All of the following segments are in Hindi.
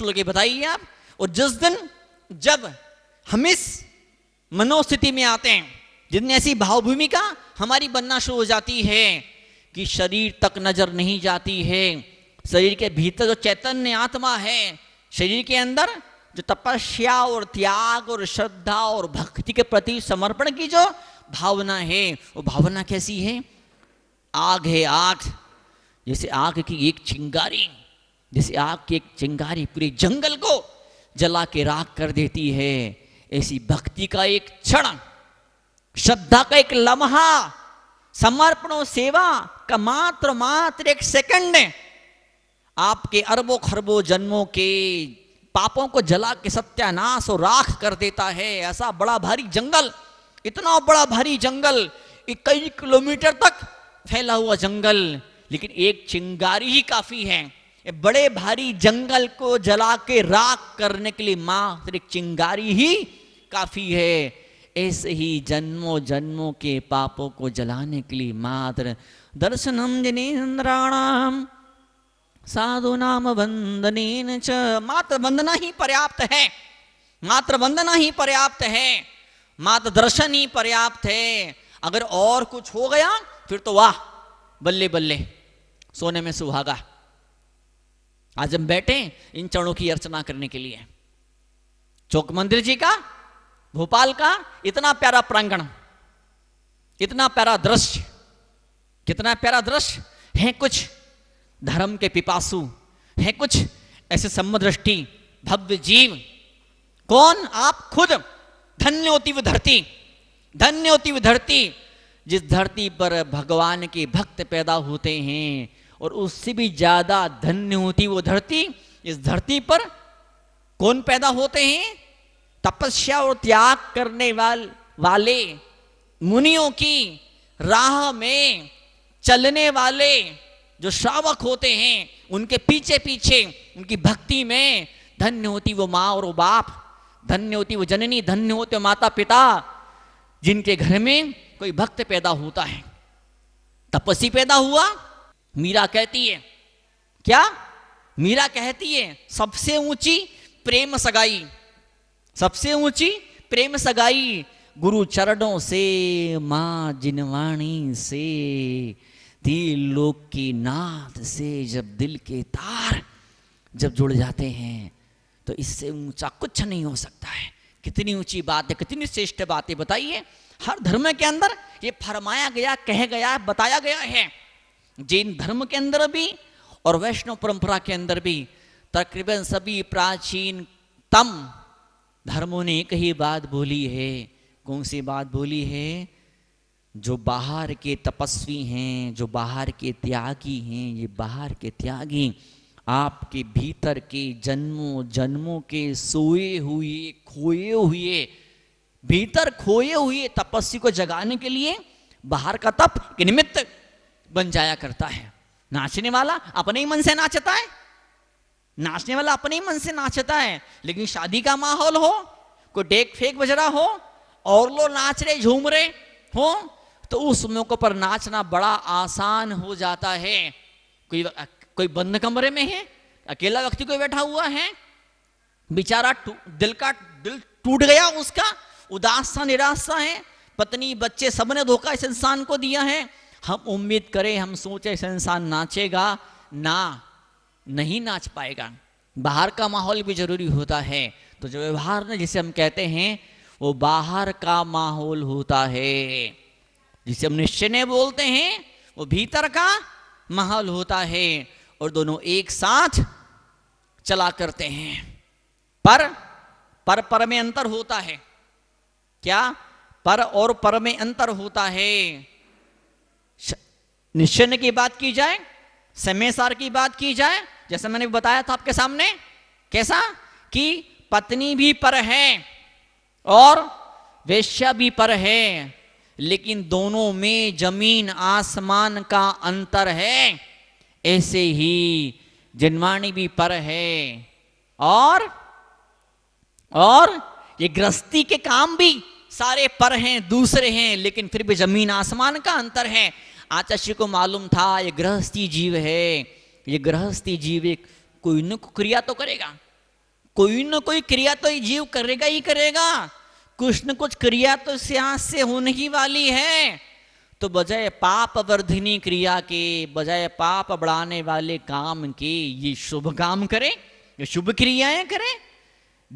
सोच लो बताइए आप और जिस दिन जब हम इस मनोस्थिति में आते हैं जितनी ऐसी भावभूमिका हमारी बनना शुरू हो जाती है कि शरीर तक नजर नहीं जाती है शरीर के भीतर जो चैतन्य आत्मा है शरीर के अंदर जो तपस्या और त्याग और श्रद्धा और भक्ति के प्रति समर्पण की जो भावना है वो भावना कैसी है आग है आग जैसे आग की एक चिंगारी जैसे आग की एक चिंगारी पूरे जंगल को जला के राख कर देती है ऐसी भक्ति का एक क्षण श्रद्धा का एक लम्हा समर्पण सेवा का मात्र मात्र एक सेकंड आपके अरबों खरबों जन्मों के पापों को जला के सत्यानाश और राख कर देता है ऐसा बड़ा भारी जंगल इतना बड़ा भारी जंगल कई किलोमीटर तक फैला हुआ जंगल लेकिन एक चिंगारी ही काफी है बड़े भारी जंगल को जला के राख करने के लिए मात्र चिंगारी ही काफी है ऐसे ही जन्मों जन्मों के पापों को जलाने के लिए मात्र दर्शनम जनेन्द्राणाम साधु नाम वंदने च मात्र वंदना ही पर्याप्त है मात्र वंदना ही पर्याप्त है मात्र दर्शन ही पर्याप्त है अगर और कुछ हो गया फिर तो वाह बल्ले बल्ले सोने में सुहागा आज हम बैठे इन चरणों की अर्चना करने के लिए चौक मंदिर जी का भोपाल का इतना प्यारा प्रांगण इतना प्यारा दृश्य कितना प्यारा दृश्य है कुछ धर्म के पिपासु है कुछ ऐसे समदृष्टि भव्य जीव कौन आप खुद धन्य होती वो धरती धन्य होती वो धरती जिस धरती पर भगवान के भक्त पैदा होते हैं और उससे भी ज्यादा धन्य होती वो धरती इस धरती पर कौन पैदा होते हैं तपस्या और त्याग करने वाल, वाले मुनियों की राह में चलने वाले जो श्रावक होते हैं उनके पीछे पीछे उनकी भक्ति में धन्य होती वो माँ और वो बाप धन्य होती वो जननी धन्य होते वो माता पिता जिनके घर में कोई भक्त पैदा होता है तपस्वी पैदा हुआ मीरा कहती है क्या मीरा कहती है सबसे ऊंची प्रेम सगाई सबसे ऊंची प्रेम सगाई गुरु चरणों से मां जिनवाणी से दिल लोक की नाथ से जब दिल के तार जब जुड़ जाते हैं तो इससे ऊंचा कुछ नहीं हो सकता है कितनी ऊंची बात है कितनी श्रेष्ठ बात है बताइए हर धर्म के अंदर ये फरमाया गया कह गया बताया गया है जैन धर्म के अंदर भी और वैष्णव परंपरा के अंदर भी तकरीबन सभी प्राचीन तम धर्मों ने एक ही बात बोली है कौन सी बात बोली है जो बाहर के तपस्वी हैं जो बाहर के त्यागी हैं ये बाहर के त्यागी आपके भीतर के जन्मों जन्मों के सोए हुए खोए हुए भीतर खोए हुए तपस्वी को जगाने के लिए बाहर का तप के निमित्त बन जाया करता है नाचने वाला अपने ही मन से नाचता है नाचने वाला अपने ही मन से नाचता है लेकिन शादी का माहौल हो कोई डेक फेक बज रहा हो और लोग नाच रहे झूम रहे हो तो उस मौके पर नाचना बड़ा आसान हो जाता है कोई कोई बंद कमरे में है अकेला व्यक्ति कोई बैठा हुआ है बेचारा दिल का दिल टूट गया उसका उदास सा निराश सा है पत्नी बच्चे सबने धोखा इस इंसान को दिया है हम उम्मीद करें हम सोचे इंसान नाचेगा ना नहीं नाच पाएगा बाहर का माहौल भी जरूरी होता है तो जो व्यवहार ने जिसे हम कहते हैं वो बाहर का माहौल होता है जिसे हम निश्चय ने बोलते हैं वो भीतर का माहौल होता है और दोनों एक साथ चला करते हैं पर पर पर में अंतर होता है क्या पर और पर में अंतर होता है निश्चय की बात की जाए समय सार की बात की जाए जैसे मैंने बताया था आपके सामने कैसा कि पत्नी भी पर है और वेश्या भी पर है लेकिन दोनों में जमीन आसमान का अंतर है ऐसे ही जिनवाणी भी पर है और और ये गृहस्थी के काम भी सारे पर हैं दूसरे हैं लेकिन फिर भी जमीन आसमान का अंतर है आचार्य को मालूम था ये गृहस्थी जीव है ये गृहस्थी जीव एक कोई न कोई क्रिया तो करेगा कोई न कोई क्रिया तो ये जीव करेगा ही करेगा कुछ न कुछ क्रिया तो सियास से होने ही वाली है तो बजाय पाप वर्धिनी क्रिया के बजाय पाप बढ़ाने वाले काम के ये शुभ काम करें ये शुभ क्रियाएं करें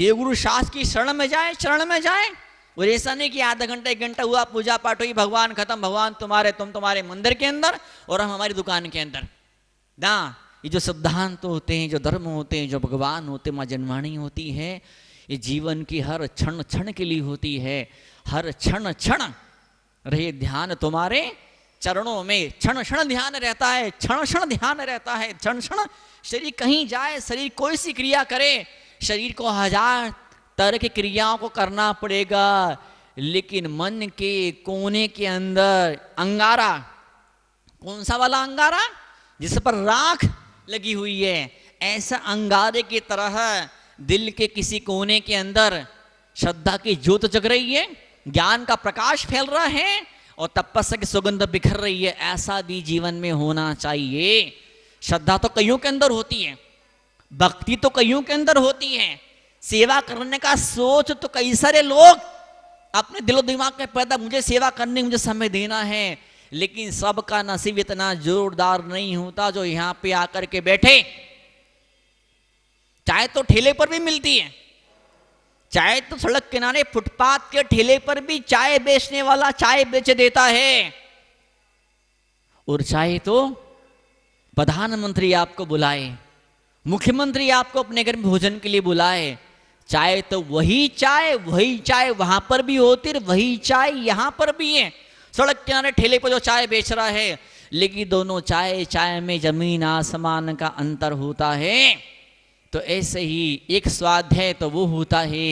देवगुरु शास की शरण में जाए शरण में जाए और ऐसा नहीं कि आधा घंटा एक घंटा हुआ पूजा पाठ हुई भगवान खत्म भगवान तुम्हारे तुम तुम्हारे मंदिर के अंदर और हम हमारी दुकान के अंदर ना ये जो सिद्धांत तो होते हैं जो धर्म होते हैं जो भगवान होते माँ जन्मवाणी होती है ये जीवन की हर क्षण क्षण के लिए होती है हर क्षण क्षण रहे ध्यान तुम्हारे चरणों में क्षण क्षण ध्यान रहता है क्षण क्षण ध्यान रहता है क्षण क्षण शरीर कहीं जाए शरीर कोई सी क्रिया करे शरीर को हजार तर्क क्रियाओं को करना पड़ेगा लेकिन मन के कोने के अंदर अंगारा कौन सा वाला अंगारा जिस पर राख लगी हुई है ऐसा अंगारे की तरह दिल के किसी कोने के अंदर श्रद्धा की ज्योत जग रही है ज्ञान का प्रकाश फैल रहा है और तपस्या की सुगंध बिखर रही है ऐसा भी जीवन में होना चाहिए श्रद्धा तो कईयों के अंदर होती है भक्ति तो कईयों के अंदर होती है सेवा करने का सोच तो कई सारे लोग अपने दिलो दिमाग में पैदा मुझे सेवा करनी मुझे समय देना है लेकिन सबका नसीब इतना जोरदार नहीं होता जो यहां पे आकर के बैठे चाय तो ठेले पर भी मिलती है चाय तो सड़क किनारे फुटपाथ के ठेले पर भी चाय बेचने वाला चाय बेच देता है और चाहे तो प्रधानमंत्री आपको बुलाए मुख्यमंत्री आपको अपने घर में भोजन के लिए बुलाए चाय तो वही चाय वही चाय वहां पर भी होती वही चाय यहां पर भी है सड़क किनारे ठेले पर जो चाय बेच रहा है लेकिन दोनों चाय चाय में जमीन आसमान का अंतर होता है तो ऐसे ही एक स्वाद है तो वो होता है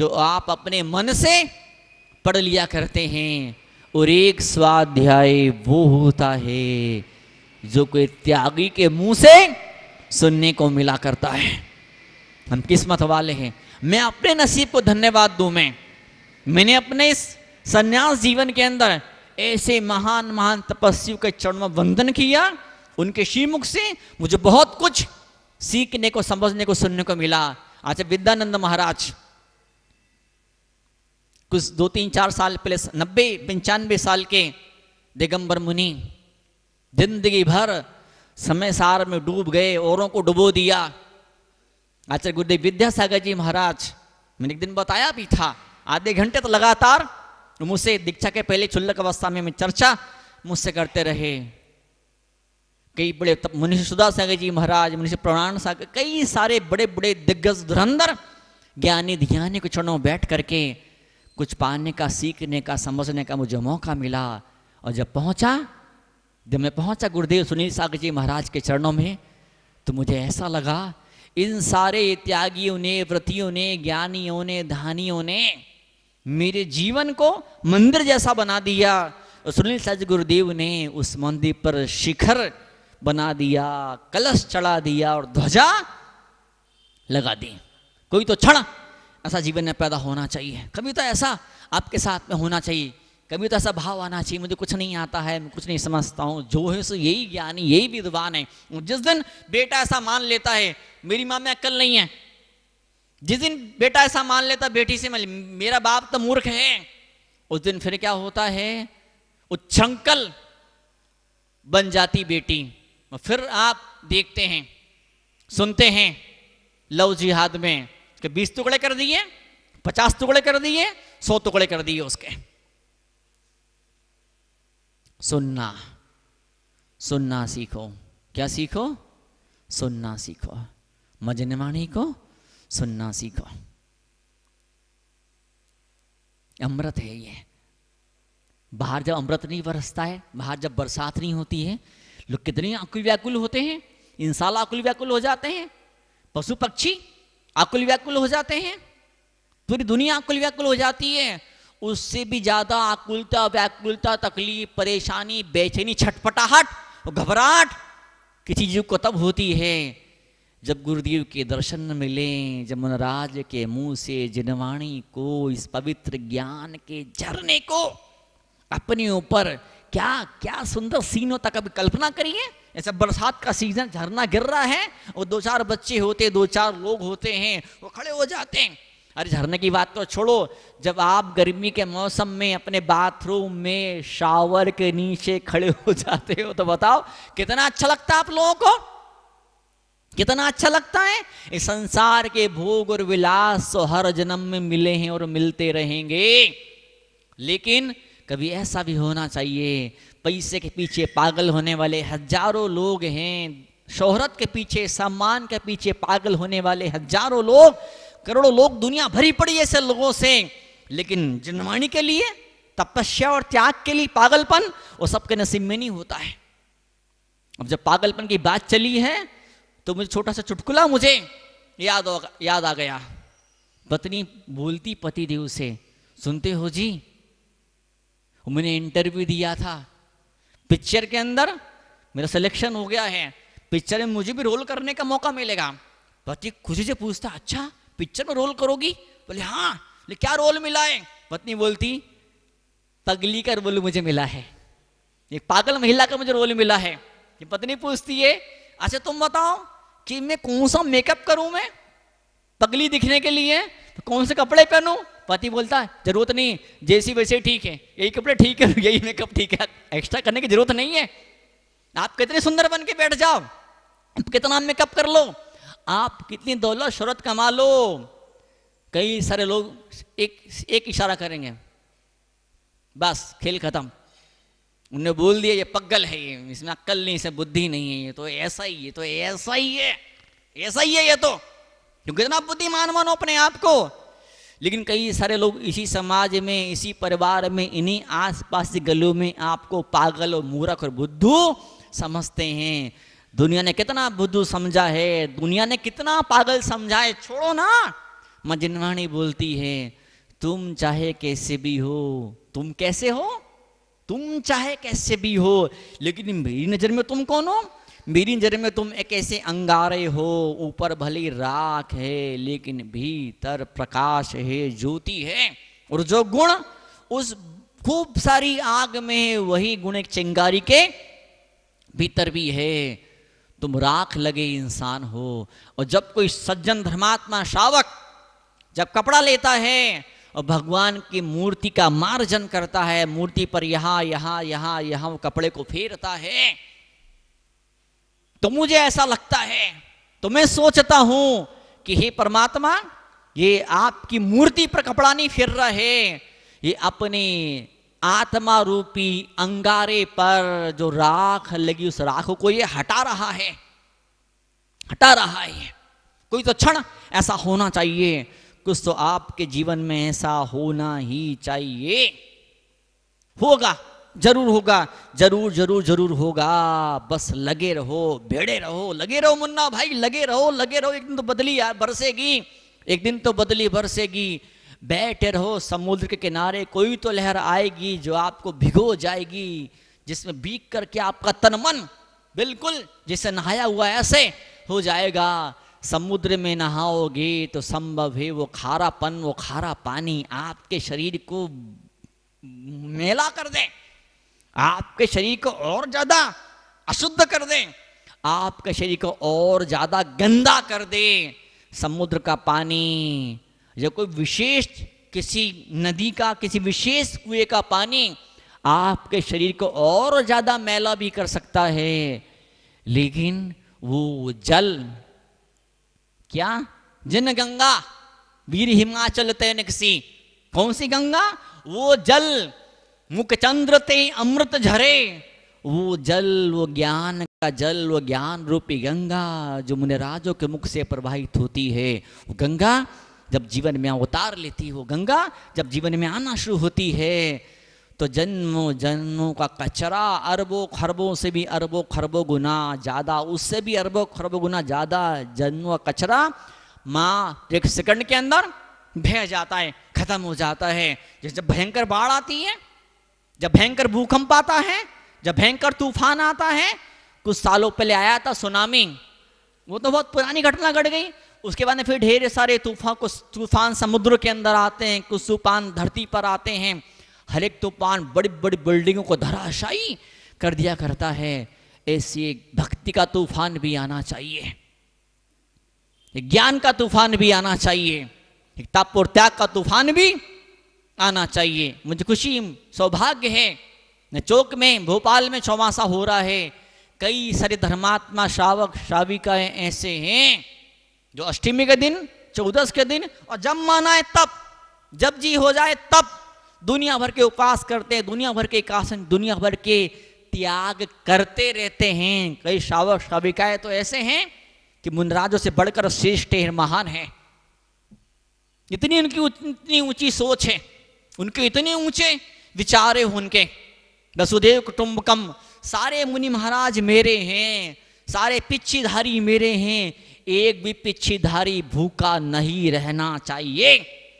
जो आप अपने मन से पढ़ लिया करते हैं और एक स्वाध्याय वो होता है जो कोई त्यागी के मुंह से सुनने को मिला करता है हम किस्मत वाले हैं मैं अपने नसीब को धन्यवाद दूं मैं मैंने अपने इस संन्यास जीवन के अंदर ऐसे महान महान तपस्वी के चरण में वंदन किया उनके श्रीमुख से मुझे बहुत कुछ सीखने को समझने को सुनने को मिला अच्छा विद्यानंद महाराज कुछ दो तीन चार साल पहले नब्बे पंचानवे साल के दिगंबर मुनि जिंदगी भर समय सार में डूब गए औरों को डुबो दिया आचार्य गुरुदेव विद्यासागर जी महाराज मैंने एक दिन बताया भी था आधे घंटे तो लगातार मुझसे दीक्षा के पहले चुल्लक अवस्था में, में चर्चा मुझसे करते रहे कई बड़े मुनिष सुधा सागर जी महाराज मुनिष प्रणान सागर कई सारे बड़े बड़े दिग्गज धुरंधर ज्ञानी ध्यान के चरणों बैठ करके कुछ पाने का सीखने का समझने का मुझे मौका मिला और जब पहुंचा जब मैं पहुंचा गुरुदेव सुनील सागर जी महाराज के चरणों में तो मुझे ऐसा लगा इन सारे त्यागियों ने व्रतियों ने ज्ञानियों ने धानियों ने मेरे जीवन को मंदिर जैसा बना दिया सुनील सज गुरुदेव ने उस मंदिर पर शिखर बना दिया कलश चढ़ा दिया और ध्वजा लगा दी कोई तो क्षण ऐसा जीवन में पैदा होना चाहिए कभी तो ऐसा आपके साथ में होना चाहिए कभी तो ऐसा भाव आना चाहिए मुझे कुछ नहीं आता है मैं कुछ नहीं समझता हूँ जो है सो यही ज्ञानी यही विद्वान है जिस दिन बेटा ऐसा मान लेता है मेरी माँ में अक्ल नहीं है जिस दिन बेटा ऐसा मान लेता बेटी से मान मतलब, मेरा बाप तो मूर्ख है उस दिन फिर क्या होता है उच्छंकल बन जाती बेटी फिर आप देखते हैं सुनते हैं लव जिहाद में बीस टुकड़े कर दिए पचास टुकड़े कर दिए सौ टुकड़े कर दिए उसके सुनना सुनना सीखो क्या सीखो सुनना सीखो मजनवाणी को सुनना सीखो अमृत है ये बाहर जब अमृत नहीं बरसता है बाहर जब बरसात नहीं होती है लोग कितने अकुल व्याकुल होते हैं इंसान आकुल व्याकुल हो जाते हैं पशु पक्षी आकुल व्याकुल हो जाते हैं पूरी दुनिया आकुल व्याकुल हो जाती है उससे भी ज़्यादा आकुलता व्याकुलता तकलीफ परेशानी बेचैनी छटपटाहट घबराहट किसी जीव को तब होती है जब गुरुदेव के दर्शन मिले जब मनराज के मुंह से जिनवाणी को इस पवित्र ज्ञान के झरने को अपने ऊपर क्या क्या सुंदर सीन होता कभी कल्पना करिए ऐसा बरसात का सीजन झरना गिर रहा है और दो चार बच्चे होते दो चार लोग होते हैं वो खड़े हो जाते हैं अरे झरने की बात तो छोड़ो जब आप गर्मी के मौसम में अपने बाथरूम में शावर के नीचे खड़े हो जाते हो तो बताओ कितना अच्छा लगता है आप लोगों को कितना अच्छा लगता है इस संसार के भोग और विलास तो हर जन्म में मिले हैं और मिलते रहेंगे लेकिन कभी ऐसा भी होना चाहिए पैसे के पीछे पागल होने वाले हजारों लोग हैं शोहरत के पीछे सम्मान के पीछे पागल होने वाले हजारों लोग करोड़ों लोग दुनिया भरी पड़ी है ऐसे लोगों से लेकिन जिनवाणी के लिए तपस्या और त्याग के लिए पागलपन वो सबके नसीब में नहीं होता है अब जब पागलपन की बात चली है तो मुझे छोटा सा चुटकुला मुझे याद याद आ गया पत्नी बोलती पति देव से सुनते हो जी मैंने इंटरव्यू दिया था पिक्चर के अंदर मेरा सिलेक्शन हो गया है पिक्चर में मुझे भी रोल करने का मौका मिलेगा पति खुशी से पूछता अच्छा पिक्चर में रोल करोगी बोले हाँ ले क्या रोल मिला है पत्नी बोलती पगली का रोल मुझे मिला है एक पागल महिला का मुझे रोल मिला है ये पत्नी पूछती है अच्छा तुम बताओ कि मैं कौन सा मेकअप करूं मैं पगली दिखने के लिए तो कौन से कपड़े पहनू पति बोलता है जरूरत नहीं जैसी वैसे ठीक है यही कपड़े ठीक है यही मेकअप ठीक है एक्स्ट्रा करने की जरूरत नहीं है आप कितने सुंदर बन के बैठ जाओ कितना मेकअप कर लो आप कितनी दौलत शहरत कमा लो कई सारे लोग एक एक इशारा करेंगे बस खेल खत्म उन्हें बोल दिया ये पगल है ये इसमें अक्कल नहीं इसमें बुद्धि नहीं है ये तो ऐसा ही ये तो ऐसा ही है ऐसा ही है ये तो क्योंकि इतना बुद्धिमान मानो अपने आप को लेकिन कई सारे लोग इसी समाज में इसी परिवार में इन्हीं आसपास पास गलों में आपको पागल और मूर्ख और बुद्धू समझते हैं दुनिया ने कितना बुद्धू समझा है दुनिया ने कितना पागल समझा है छोड़ो ना मजनवाणी बोलती है तुम चाहे कैसे भी हो तुम कैसे हो तुम चाहे कैसे भी हो लेकिन मेरी नज़र में तुम कौन हो मेरी नज़र में तुम एक ऐसे अंगारे हो ऊपर भली राख है लेकिन भीतर प्रकाश है ज्योति है और जो गुण उस खूब सारी आग में वही गुण एक चिंगारी के भीतर भी है तुम राख लगे इंसान हो और जब कोई सज्जन धर्मात्मा शावक जब कपड़ा लेता है और भगवान की मूर्ति का मार्जन करता है मूर्ति पर यहां यहां यहां यहां कपड़े को फेरता है तो मुझे ऐसा लगता है तो मैं सोचता हूं कि हे परमात्मा ये आपकी मूर्ति पर कपड़ा नहीं फेर रहा है ये अपने आत्मा रूपी अंगारे पर जो राख लगी उस राख को ये हटा रहा है हटा रहा है कोई तो क्षण ऐसा होना चाहिए कुछ तो आपके जीवन में ऐसा होना ही चाहिए होगा जरूर होगा जरूर जरूर जरूर होगा बस लगे रहो भेड़े रहो लगे रहो मुन्ना भाई लगे रहो लगे रहो एक दिन तो बदली यार बरसेगी एक दिन तो बदली बरसेगी बैठे रहो समुद्र के किनारे कोई तो लहर आएगी जो आपको भिगो जाएगी जिसमें बीक करके आपका तन मन बिल्कुल जिसे नहाया हुआ ऐसे हो जाएगा समुद्र में नहाओगे तो संभव है वो खारापन वो खारा पानी आपके शरीर को मेला कर दे आपके शरीर को और ज्यादा अशुद्ध कर दे आपके शरीर को और ज्यादा गंदा कर दे समुद्र का पानी या कोई विशेष किसी नदी का किसी विशेष कुएं का पानी आपके शरीर को और ज़्यादा मैला भी कर सकता है लेकिन वो जल क्या जिन गंगा वीर हिमाचल किसी कौन सी गंगा वो जल मुखचंद्र ते अमृत झरे वो जल वो ज्ञान का जल वो ज्ञान रूपी गंगा जो मुनिराजों के मुख से प्रवाहित होती है वो गंगा जब जीवन में अवतार लेती हो गंगा जब जीवन में आना शुरू होती है तो जन्मों जन्मों का कचरा अरबों खरबों से भी अरबों खरबों गुना ज़्यादा उससे भी अरबों खरबों गुना ज़्यादा जन्मों का कचरा माँ एक सेकंड के अंदर बह जाता है खत्म हो जाता है जब भयंकर बाढ़ आती है जब भयंकर भूकंप आता है जब भयंकर तूफान आता है कुछ सालों पहले आया था सुनामी वो तो बहुत पुरानी घटना घट गई उसके बाद में फिर ढेर सारे तूफान कुछ तूफान समुद्र के अंदर आते हैं कुछ तूफान धरती पर आते हैं हर एक तूफान बड़ी बड़ी बिल्डिंगों को धराशायी कर दिया करता है ऐसी एक भक्ति का तूफान भी आना चाहिए ज्ञान का तूफान भी आना चाहिए एक तापुर और त्याग का तूफान भी आना चाहिए मुझे खुशी सौभाग्य है चौक में भोपाल में चौमासा हो रहा है कई सारे धर्मात्मा श्रावक श्राविकाएं ऐसे हैं जो अष्टमी के दिन चौदस के दिन और जब मानाए तब जब जी हो जाए तब दुनिया भर के उपास करते हैं दुनिया भर के एकासन दुनिया भर के त्याग करते रहते हैं कई श्रावक शाविकाएं तो ऐसे हैं कि मुनराजों से बढ़कर श्रेष्ठ है महान है इतनी उनकी इतनी ऊंची सोच है उनके इतने ऊंचे विचार है उनके वसुदेव कुटुंबकम सारे मुनि महाराज मेरे हैं सारे पिछीधारी मेरे हैं एक भी पिछीधारी भूखा नहीं रहना चाहिए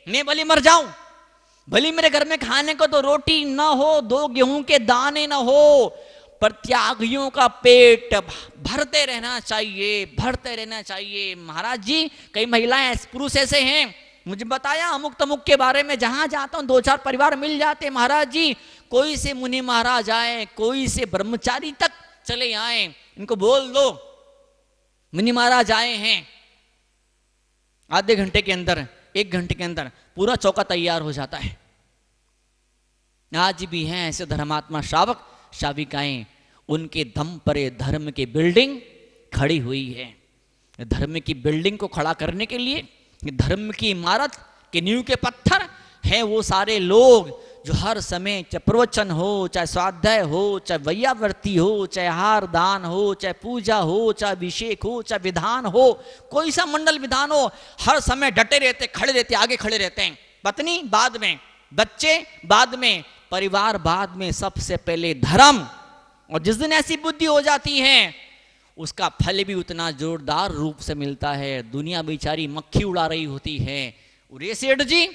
मैं भली मर जाऊं भली मेरे घर में खाने को तो रोटी ना हो दो गेहूं के दाने ना हो प्रत्यागियों का पेट भरते रहना चाहिए भरते रहना चाहिए महाराज जी कई महिलाएं पुरुष ऐसे हैं मुझे बताया अमुक तमुक के बारे में जहां जाता हूं दो चार परिवार मिल जाते महाराज जी कोई से मुनि महाराज आए कोई से ब्रह्मचारी तक चले आए इनको बोल दो मिनी महाराज आए हैं आधे घंटे के अंदर एक घंटे के अंदर पूरा चौका तैयार हो जाता है आज भी हैं ऐसे धर्मात्मा श्रावक शाविकाएं उनके दम पर धर्म की बिल्डिंग खड़ी हुई है धर्म की बिल्डिंग को खड़ा करने के लिए धर्म की इमारत के नींव के पत्थर हैं वो सारे लोग जो हर समय चाहे प्रवचन हो चाहे स्वाध्याय हो चाहे वैयावर्ती हो चाहे हार दान हो चाहे पूजा हो चाहे अभिषेक हो चाहे विधान हो कोई सा मंडल विधान हो हर समय डटे रहते खड़े रहते आगे खड़े रहते हैं पत्नी बाद में बच्चे बाद में परिवार बाद में सबसे पहले धर्म और जिस दिन ऐसी बुद्धि हो जाती है उसका फल भी उतना जोरदार रूप से मिलता है दुनिया बेचारी मक्खी उड़ा रही होती है सेठ जी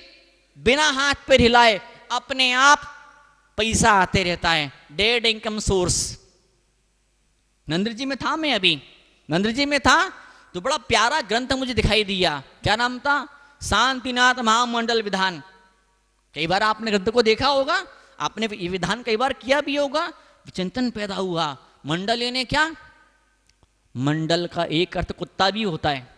बिना हाथ पर हिलाए अपने आप पैसा आते रहता है डेड इनकम सोर्स नंद्र जी में था मैं अभी नंद्र जी में था तो बड़ा प्यारा ग्रंथ मुझे दिखाई दिया क्या नाम था शांतिनाथ महामंडल विधान कई बार आपने ग्रंथ को देखा होगा आपने ये विधान कई बार किया भी होगा चिंतन पैदा हुआ मंडल ने क्या मंडल का एक अर्थ कुत्ता भी होता है